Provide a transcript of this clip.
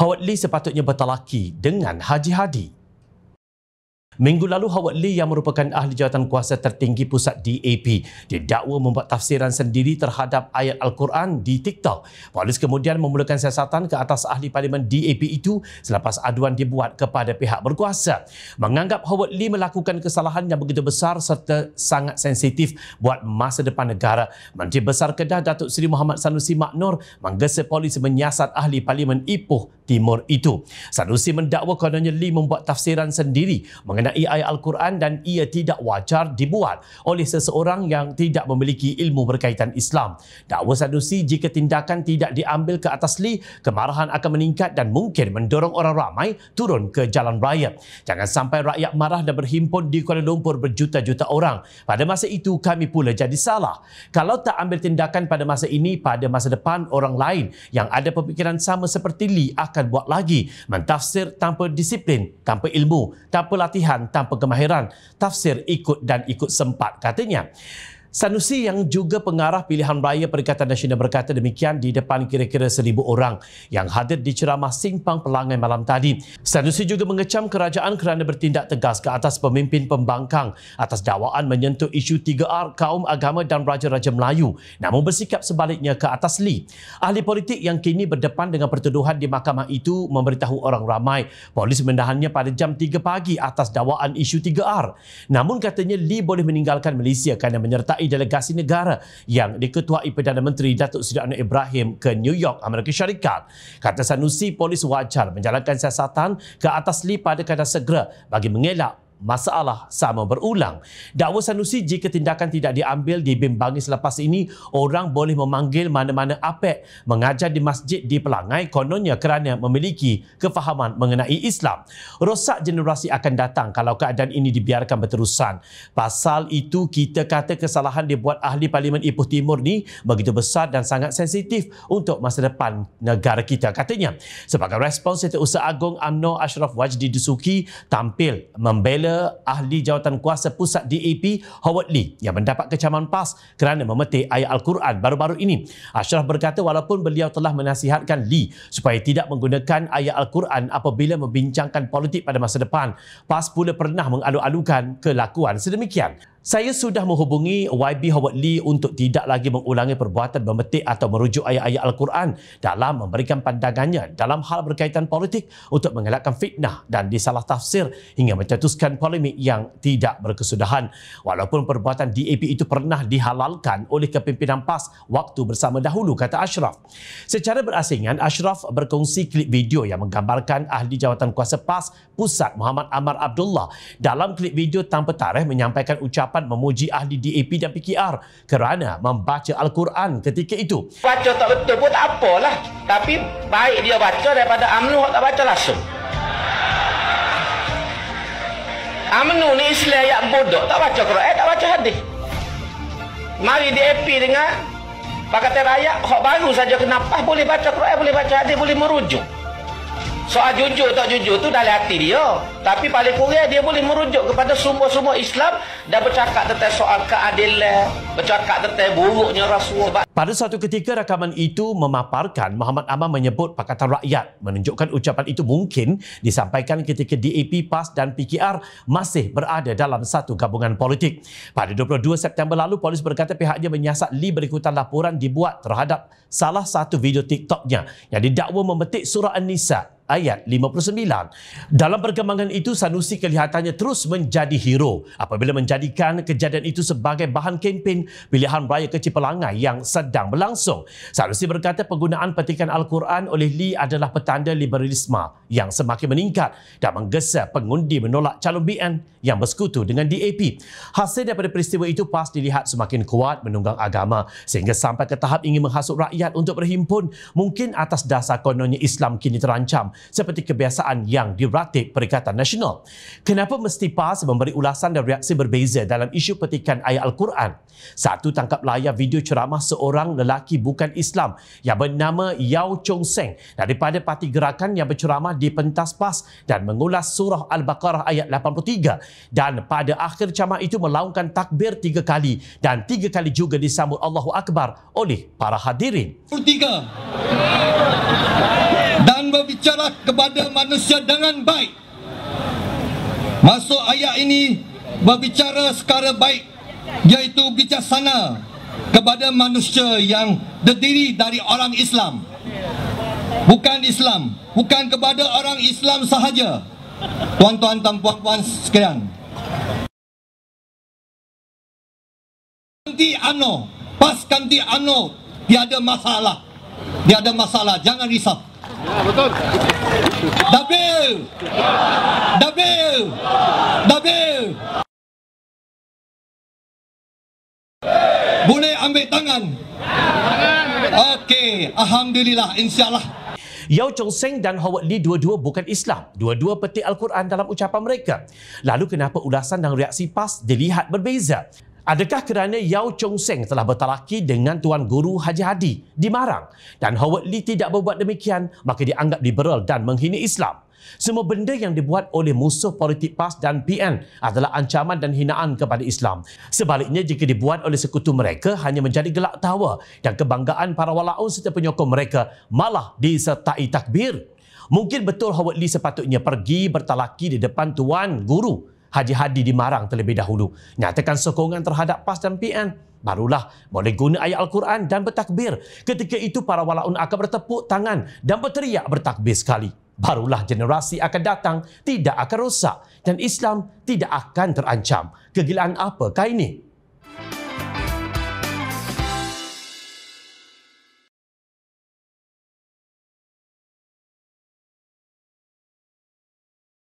Howard Lee sepatutnya bertalaki dengan Haji Hadi. Minggu lalu, Howard Lee yang merupakan ahli jawatan kuasa tertinggi pusat DAP didakwa membuat tafsiran sendiri terhadap ayat Al-Quran di TikTok. Polis kemudian memulakan siasatan ke atas ahli parlimen DAP itu selepas aduan dibuat kepada pihak berkuasa. Menganggap Howard Lee melakukan kesalahan yang begitu besar serta sangat sensitif buat masa depan negara, Menteri Besar Kedah Datuk Seri Muhammad Sanusi Maknor menggesa polis menyiasat ahli parlimen Ipoh Timur itu. Sanusi mendakwa kononnya Lee membuat tafsiran sendiri mengenai mengenai ayat Al-Quran dan ia tidak wajar dibuat oleh seseorang yang tidak memiliki ilmu berkaitan Islam. Dakwa Sadusi jika tindakan tidak diambil ke atas li, kemarahan akan meningkat dan mungkin mendorong orang ramai turun ke jalan raya. Jangan sampai rakyat marah dan berhimpun di Kuala Lumpur berjuta-juta orang. Pada masa itu kami pula jadi salah. Kalau tak ambil tindakan pada masa ini, pada masa depan orang lain yang ada pemikiran sama seperti Lee akan buat lagi. Mentafsir tanpa disiplin, tanpa ilmu, tanpa latihan kelebihan tanpa kemahiran. Tafsir ikut dan ikut sempat katanya. Sanusi yang juga pengarah pilihan raya Perikatan Nasional berkata demikian di depan kira-kira seribu orang yang hadir di ceramah Simpang Pelangai malam tadi. Sanusi juga mengecam kerajaan kerana bertindak tegas ke atas pemimpin pembangkang atas dakwaan menyentuh isu 3R kaum agama dan raja-raja Melayu namun bersikap sebaliknya ke atas Lee. Ahli politik yang kini berdepan dengan pertuduhan di mahkamah itu memberitahu orang ramai polis mendahannya pada jam 3 pagi atas dakwaan isu 3R. Namun katanya Lee boleh meninggalkan Malaysia kerana menyertai menyertai delegasi negara yang diketuai Perdana Menteri Datuk Seri Anwar Ibrahim ke New York, Amerika Syarikat. Kata Sanusi, polis wajar menjalankan siasatan ke atas lipat dengan segera bagi mengelak masalah sama berulang. Dakwa Sanusi jika tindakan tidak diambil dibimbangi selepas ini, orang boleh memanggil mana-mana apek mengajar di masjid di Pelangai kononnya kerana memiliki kefahaman mengenai Islam. Rosak generasi akan datang kalau keadaan ini dibiarkan berterusan. Pasal itu kita kata kesalahan dibuat ahli Parlimen Ipoh Timur ni begitu besar dan sangat sensitif untuk masa depan negara kita katanya. Sebagai respons Setiausaha Agong UMNO Ashraf Wajdi Dusuki tampil membela ahli jawatan kuasa pusat DAP Howard Lee yang mendapat kecaman PAS kerana memetik ayat Al-Quran baru-baru ini. Ashraf berkata walaupun beliau telah menasihatkan Lee supaya tidak menggunakan ayat Al-Quran apabila membincangkan politik pada masa depan, PAS pula pernah mengalu-alukan kelakuan sedemikian. Saya sudah menghubungi YB Howard Lee untuk tidak lagi mengulangi perbuatan memetik atau merujuk ayat-ayat Al-Quran dalam memberikan pandangannya dalam hal berkaitan politik untuk mengelakkan fitnah dan disalah tafsir hingga mencetuskan polemik yang tidak berkesudahan. Walaupun perbuatan DAP itu pernah dihalalkan oleh kepimpinan PAS waktu bersama dahulu, kata Ashraf. Secara berasingan, Ashraf berkongsi klip video yang menggambarkan ahli jawatan kuasa PAS Pusat Muhammad Amar Abdullah dalam klip video tanpa tarikh menyampaikan ucapan dapat memuji ahli DAP dan PKR kerana membaca Al-Quran ketika itu. Baca tak betul pun tak apalah. Tapi baik dia baca daripada UMNO tak baca langsung. UMNO ni Islam yang bodoh. Tak baca Quran, eh, tak baca hadis. Mari DAP dengar. Pakatan rakyat, hak baru saja kenapa boleh baca Quran, boleh baca hadis, boleh merujuk soal jujur tak jujur tu dalam hati dia tapi paling kurang dia boleh merujuk kepada semua-semua Islam dan bercakap tentang soal keadilan bercakap tentang buruknya Rasulullah pada suatu ketika rakaman itu memaparkan Muhammad Aman menyebut Pakatan Rakyat menunjukkan ucapan itu mungkin disampaikan ketika DAP, PAS dan PKR masih berada dalam satu gabungan politik. Pada 22 September lalu, polis berkata pihaknya menyiasat Lee berikutan laporan dibuat terhadap salah satu video TikToknya yang didakwa memetik surah An-Nisa ayat 59. Dalam perkembangan itu, Sanusi kelihatannya terus menjadi hero apabila menjadikan kejadian itu sebagai bahan kempen pilihan raya kecil pelangai yang sedang berlangsung. Sanusi berkata penggunaan petikan Al-Quran oleh Lee adalah petanda liberalisme yang semakin meningkat dan menggesa pengundi menolak calon BN yang bersekutu dengan DAP. Hasil daripada peristiwa itu pas dilihat semakin kuat menunggang agama sehingga sampai ke tahap ingin menghasut rakyat untuk berhimpun mungkin atas dasar kononnya Islam kini terancam seperti kebiasaan yang diratik Perikatan Nasional. Kenapa mesti PAS memberi ulasan dan reaksi berbeza dalam isu petikan ayat Al-Quran? Satu tangkap layar video ceramah seorang lelaki bukan Islam yang bernama Yao Chong Seng daripada parti gerakan yang berceramah di pentas PAS dan mengulas surah Al-Baqarah ayat 83 dan pada akhir ceramah itu melaungkan takbir tiga kali dan tiga kali juga disambut Allahu Akbar oleh para hadirin berbicara kepada manusia dengan baik. Masuk ayat ini berbicara secara baik iaitu bijaksana kepada manusia yang terdiri dari orang Islam. Bukan Islam, bukan kepada orang Islam sahaja. Tuan-tuan dan puan-puan sekalian. Ganti ano, pas kanti ano, tiada masalah. Tiada masalah, jangan risau betul. Dabil. Dabil. Dabil. Boleh ambil tangan. Okey, alhamdulillah insyaallah. Yao Chong Seng dan Howard Lee dua-dua bukan Islam. Dua-dua petik Al-Quran dalam ucapan mereka. Lalu kenapa ulasan dan reaksi PAS dilihat berbeza? Adakah kerana Yao Chong Seng telah bertalaki dengan Tuan Guru Haji Hadi di Marang dan Howard Lee tidak berbuat demikian maka dianggap liberal dan menghina Islam? Semua benda yang dibuat oleh musuh politik PAS dan PN adalah ancaman dan hinaan kepada Islam. Sebaliknya, jika dibuat oleh sekutu mereka, hanya menjadi gelak tawa dan kebanggaan para walaun serta penyokong mereka malah disertai takbir. Mungkin betul Howard Lee sepatutnya pergi bertalaki di depan Tuan Guru Haji Hadi di Marang terlebih dahulu. Nyatakan sokongan terhadap PAS dan PN. Barulah boleh guna ayat Al-Quran dan bertakbir. Ketika itu para walaun akan bertepuk tangan dan berteriak bertakbir sekali. Barulah generasi akan datang tidak akan rosak dan Islam tidak akan terancam. Kegilaan apakah ini?